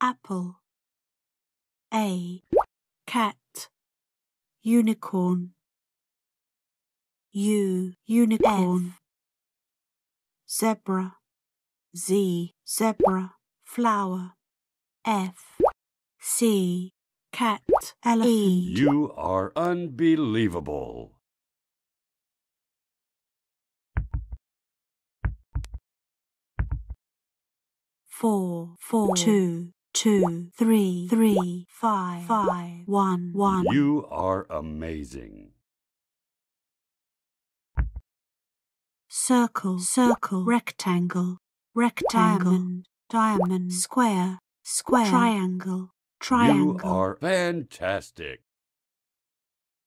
apple. A. Cat. Unicorn. U. Unicorn. F. Zebra. Z. Zebra. Flower. F. C. Cat. Elephant. You are unbelievable. Four, four, two two, three, three, five, five, one, one. You are amazing. Circle, circle, rectangle, rectangle, diamond, diamond, square, square, triangle, triangle. You are fantastic.